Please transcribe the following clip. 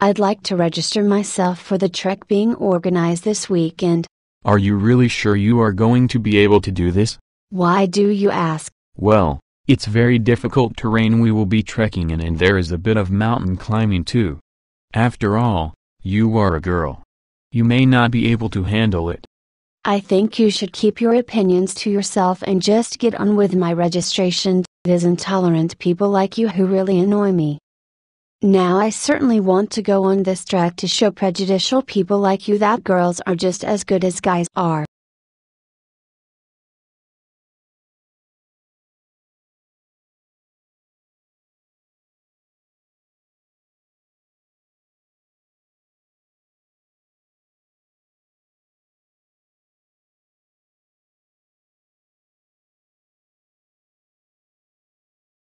I'd like to register myself for the trek being organized this weekend. Are you really sure you are going to be able to do this? Why do you ask? Well, it's very difficult terrain we will be trekking in and there is a bit of mountain climbing too. After all, you are a girl. You may not be able to handle it. I think you should keep your opinions to yourself and just get on with my registration. It is intolerant people like you who really annoy me. Now I certainly want to go on this track to show prejudicial people like you that girls are just as good as guys are.